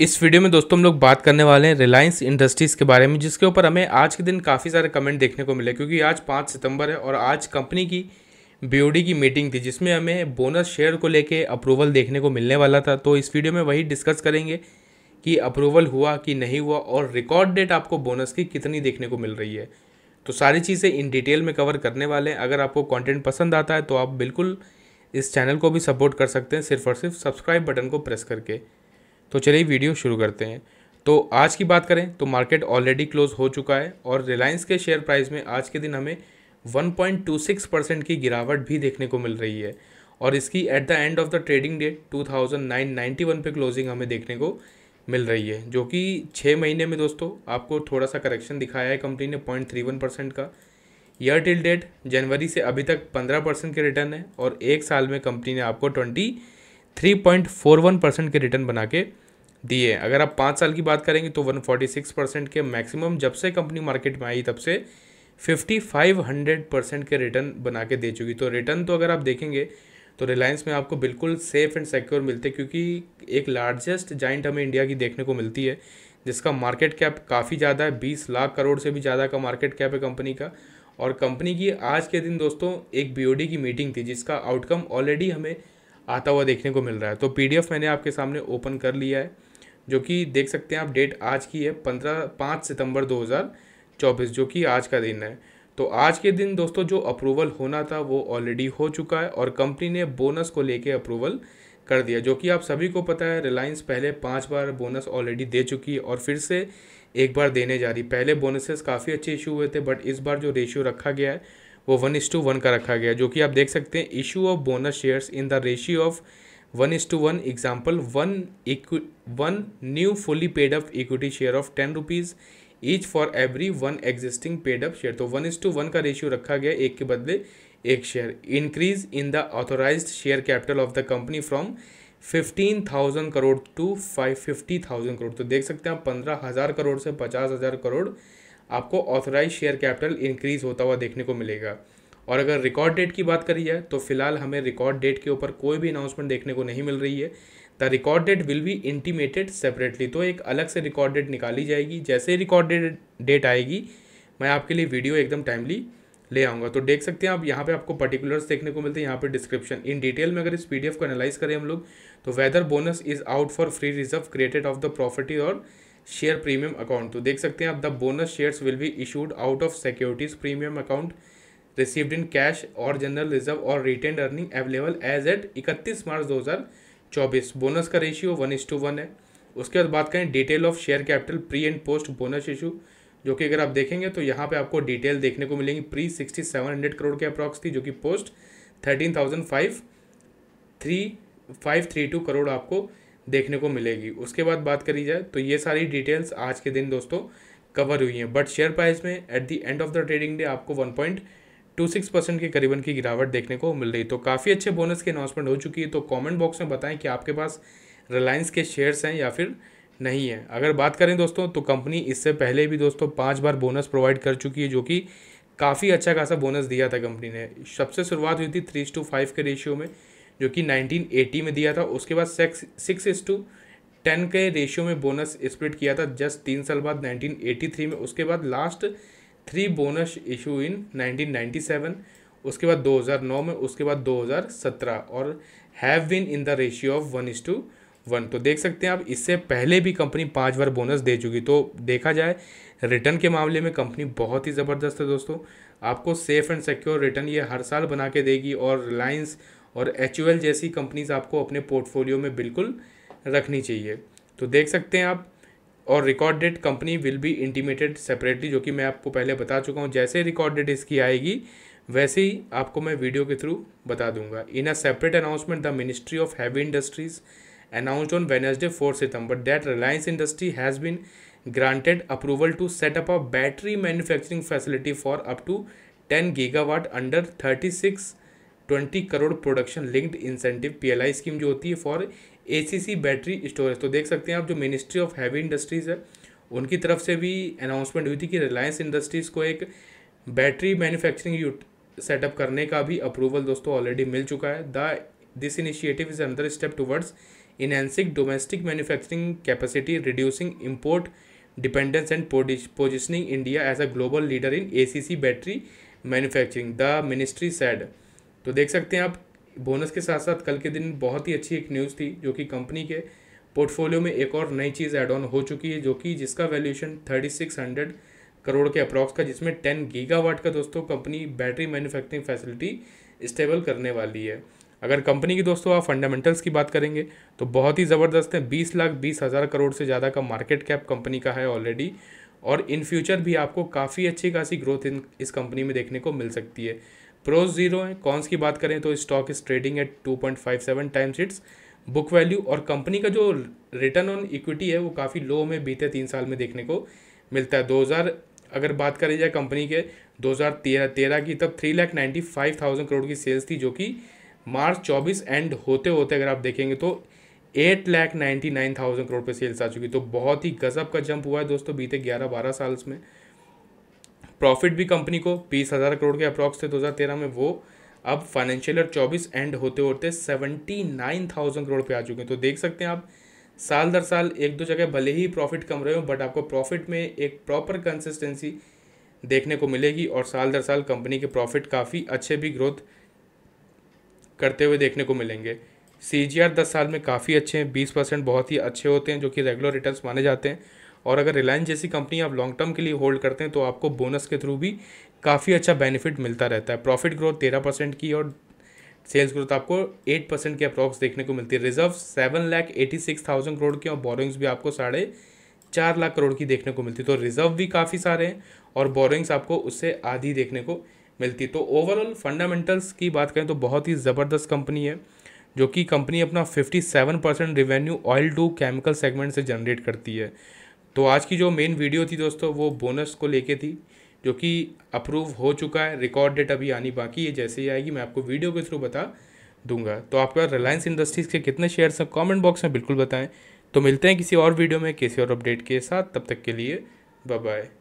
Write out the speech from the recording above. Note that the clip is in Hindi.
इस वीडियो में दोस्तों हम लोग बात करने वाले हैं रिलायंस इंडस्ट्रीज़ के बारे में जिसके ऊपर हमें आज के दिन काफ़ी सारे कमेंट देखने को मिले क्योंकि आज पाँच सितंबर है और आज कंपनी की बी की मीटिंग थी जिसमें हमें बोनस शेयर को लेके अप्रूवल देखने को मिलने वाला था तो इस वीडियो में वही डिस्कस करेंगे कि अप्रूवल हुआ कि नहीं हुआ और रिकॉर्ड डेट आपको बोनस की कितनी देखने को मिल रही है तो सारी चीज़ें इन डिटेल में कवर करने वाले हैं अगर आपको कॉन्टेंट पसंद आता है तो आप बिल्कुल इस चैनल को भी सपोर्ट कर सकते हैं सिर्फ और सिर्फ सब्सक्राइब बटन को प्रेस करके तो चलिए वीडियो शुरू करते हैं तो आज की बात करें तो मार्केट ऑलरेडी क्लोज हो चुका है और रिलायंस के शेयर प्राइस में आज के दिन हमें 1.26 परसेंट की गिरावट भी देखने को मिल रही है और इसकी at the end of the trading day 2991 पे क्लोजिंग हमें देखने को मिल रही है जो कि छः महीने में दोस्तों आपको थोड़ा सा करेक्शन दिखाया है कंपनी ने पॉइंट थ्री वन परसेंट का ईयर टिल डेट जनवरी से अभी तक पंद्रह परसेंट के रिटर्न है और एक साल में कंपनी ने आपको twenty three point four one percent के रिटर्न बना के दिए अगर आप पाँच साल की बात करेंगे तो वन फोर्टी सिक्स परसेंट के मैक्सिमम जब से कंपनी मार्केट में आई तब से फिफ्टी फाइव हंड्रेड परसेंट के रिटर्न बना के दे चुकी तो रिटर्न तो अगर आप देखेंगे तो रिलायंस में आपको बिल्कुल सेफ़ एंड सिक्योर मिलते क्योंकि एक लार्जेस्ट जाइंट हमें इंडिया की देखने को मिलती है जिसका मार्केट कैप काफ़ी ज़्यादा है बीस लाख करोड़ से भी ज़्यादा का मार्केट कैप है कंपनी का और कंपनी की आज के दिन दोस्तों एक बीओडी की मीटिंग थी जिसका आउटकम ऑलरेडी हमें आता हुआ देखने को मिल रहा है तो पी मैंने आपके सामने ओपन कर लिया है जो कि देख सकते हैं आप डेट आज की है पंद्रह पाँच सितंबर 2024 जो कि आज का दिन है तो आज के दिन दोस्तों जो अप्रूवल होना था वो ऑलरेडी हो चुका है और कंपनी ने बोनस को लेके अप्रूवल कर दिया जो कि आप सभी को पता है रिलायंस पहले पाँच बार बोनस ऑलरेडी दे चुकी है और फिर से एक बार देने जा रही पहले बोनसेस काफ़ी अच्छे इशू हुए थे बट इस बार जो रेशियो रखा गया है वो वन इस टू वन का रखा गया जो कि आप देख सकते हैं issue of bonus shares in the ratio of one is to one example one one new fully paid up equity share of ten rupees each for every one existing paid up share तो वन इज टू वन का रेशियो रखा गया एक के बदले एक share increase in the authorise share capital of the company from fifteen thousand crore to five fifty thousand crore तो देख सकते हैं आप पंद्रह हज़ार करोड़ से पचास हज़ार करोड़ आपको ऑथराइज शेयर कैपिटल इंक्रीज़ होता हुआ देखने को मिलेगा और अगर रिकॉर्ड डेट की बात करी जाए तो फिलहाल हमें रिकॉर्ड डेट के ऊपर कोई भी अनाउंसमेंट देखने को नहीं मिल रही है the record date will be intimated separately तो एक अलग से रिकॉर्ड डेट निकाली जाएगी जैसे ही रिकॉर्ड डेट आएगी मैं आपके लिए वीडियो एकदम टाइमली ले आऊँगा तो देख सकते हैं आप यहाँ पे आपको पर्टिकुलर्स देखने को मिलते हैं यहाँ पे डिस्क्रिप्शन इन डिटेल में अगर इस पीडीएफ को एनालाइज करें हम लोग तो whether bonus is out for free reserve created of the property और शेयर प्रीमियम अकाउंट तो देख सकते हैं आप the bonus shares will be issued out of securities premium account received in cash और जनरल रिजर्व और retain earning available as at इकतीस मार्च दो हज़ार चौबीस बोनस का ratio one is to one है उसके बाद बात करें detail of share capital pre and post bonus issue जो कि अगर आप देखेंगे तो यहाँ पे आपको डिटेल देखने को मिलेंगी pre sixty seven hundred crore के अप्रॉक्स थी जो कि post thirteen thousand five three five three two crore आपको देखने को मिलेगी उसके बाद बात करी जाए तो ये सारी डिटेल्स आज के दिन दोस्तों कवर हुई हैं बट शेयर प्राइस में at the end of the trading day आपको one point two six percent के करीबन की गिरावट देखने को मिल रही तो काफ़ी अच्छे बोनस की अनाउंसमेंट हो चुकी है तो कमेंट बॉक्स में बताएं कि आपके पास रिलायंस के शेयर्स हैं या फिर नहीं है अगर बात करें दोस्तों तो कंपनी इससे पहले भी दोस्तों पाँच बार बोनस प्रोवाइड कर चुकी है जो कि काफ़ी अच्छा खासा बोनस दिया था कंपनी ने सबसे शुरुआत हुई थी थ्री टू फाइव के रेशियो में जो कि 1980 में दिया था उसके बाद six six is to ten के रेशियो में बोनस स्प्लिट किया था जस्ट तीन साल बाद 1983 में उसके बाद last three bonus issue in 1997 उसके बाद 2009 में उसके बाद 2017 और have been in the ratio of one is to one तो देख सकते हैं आप इससे पहले भी कंपनी पाँच बार बोनस दे चुकी तो देखा जाए रिटर्न के मामले में कंपनी बहुत ही ज़बरदस्त है दोस्तों आपको सेफ़ एंड सिक्योर रिटर्न ये हर साल बना के देगी और रिलायंस और एच जैसी कंपनीज आपको अपने पोर्टफोलियो में बिल्कुल रखनी चाहिए तो देख सकते हैं आप और record date company will be intimated separately जो कि मैं आपको पहले बता चुका हूँ जैसे रिकॉर्ड डेट इसकी आएगी वैसे ही आपको मैं वीडियो के थ्रू बता दूंगा in a separate announcement the ministry of heavy industries announce on Wednesday four सितम्बर that Reliance industry has been granted approval to set up a battery manufacturing facility for up to ten gigawatt under thirty six twenty crore production linked incentive PLI scheme जो होती है फॉर एसीसी बैटरी स्टोरेज तो देख सकते हैं आप जो मिनिस्ट्री ऑफ हैवी इंडस्ट्रीज़ है उनकी तरफ से भी अनाउंसमेंट हुई थी कि रिलायंस इंडस्ट्रीज़ को एक बैटरी मैन्युफैक्चरिंग सेटअप करने का भी अप्रूवल दोस्तों ऑलरेडी मिल चुका है the this initiative is another step towards enhancing domestic manufacturing capacity reducing import dependence and positioning India as a global leader in ACC battery manufacturing the ministry said तो देख सकते हैं आप बोनस के साथ साथ कल के दिन बहुत ही अच्छी एक न्यूज़ थी जो कि कंपनी के पोर्टफोलियो में एक और नई चीज़ ऐड ऑन हो चुकी है जो कि जिसका valuation thirty six hundred crore के अप्रॉक्स का जिसमें टेन गीगावाट का दोस्तों company battery manufacturing facility stable करने वाली है अगर कंपनी की दोस्तों आप फंडामेंटल्स की बात करेंगे तो बहुत ही ज़बरदस्त है बीस लाख बीस हज़ार करोड़ से ज़्यादा का मार्केट कैप कंपनी का है ऑलरेडी और इन फ्यूचर भी आपको काफ़ी अच्छी खासी ग्रोथ इन इस कंपनी में देखने को मिल सकती है प्रोज जीरो हैं कॉन्स की बात करें तो stock is trading at two point five seven times its book value और कंपनी का जो रिटर्न ऑन इक्विटी है वो काफ़ी लो में बीते तीन साल में देखने को मिलता है दो हज़ार अगर बात करी जाए कंपनी के दो हज़ार तेरह तेरह की तब three lakh ninety five thousand crore की सेल्स थी जो कि मार्च चौबीस एंड होते होते अगर आप देखेंगे तो eight lakh ninety nine thousand crore पर सेल्स आ चुकी तो बहुत ही गजब का जंप हुआ है दोस्तों बीते ग्यारह बारह साल में प्रॉफिट भी कंपनी को बीस हज़ार करोड़ के अप्रॉक्स थे 2013 में वो अब फाइनेंशियल ईयर चौबीस एंड होते होते सेवेंटी नाइन थाउजेंड करोड़ पे आ चुके हैं तो देख सकते हैं आप साल दर साल एक दो जगह भले ही प्रॉफिट कम रहे हो बट आपको प्रॉफिट में एक प्रॉपर कंसिस्टेंसी देखने को मिलेगी और साल दर साल कंपनी के प्रॉफिट काफ़ी अच्छे भी ग्रोथ करते हुए देखने को मिलेंगे सी जी आर दस साल में काफ़ी अच्छे हैं बीस परसेंट बहुत ही अच्छे होते हैं जो कि रेगुलर रिटर्न्स माने जाते हैं और अगर रिलायंस जैसी कंपनी आप लॉन्ग टर्म के लिए होल्ड करते हैं तो आपको बोनस के थ्रू भी काफ़ी अच्छा बेनिफिट मिलता रहता है प्रॉफिट ग्रोथ तेरह परसेंट की और सेल्स ग्रोथ आपको एट परसेंट के अप्रॉक्स देखने को मिलती है reserve seven lakh eighty six thousand crore की और बोरिंग्स भी आपको साढ़े चार लाख करोड़ की देखने को मिलती है तो रिजर्व भी काफ़ी सारे हैं और बोरिंग्स आपको उससे आधी देखने को मिलती तो ओवरऑल फंडामेंटल्स की बात करें तो बहुत ही ज़बरदस्त कंपनी है जो कि कंपनी अपना fifty seven percent revenue oil to chemical segment से जनरेट करती है तो आज की जो मेन वीडियो थी दोस्तों वो बोनस को लेके थी जो कि अप्रूव हो चुका है रिकॉर्ड डेट अभी आनी बाकी है जैसे ही आएगी मैं आपको वीडियो के थ्रू बता दूंगा तो आपके पास रिलायंस इंडस्ट्रीज़ के कितने शेयर्स हैं कमेंट बॉक्स में बिल्कुल बताएं तो मिलते हैं किसी और वीडियो में किसी और अपडेट के साथ तब तक के लिए बाय बाय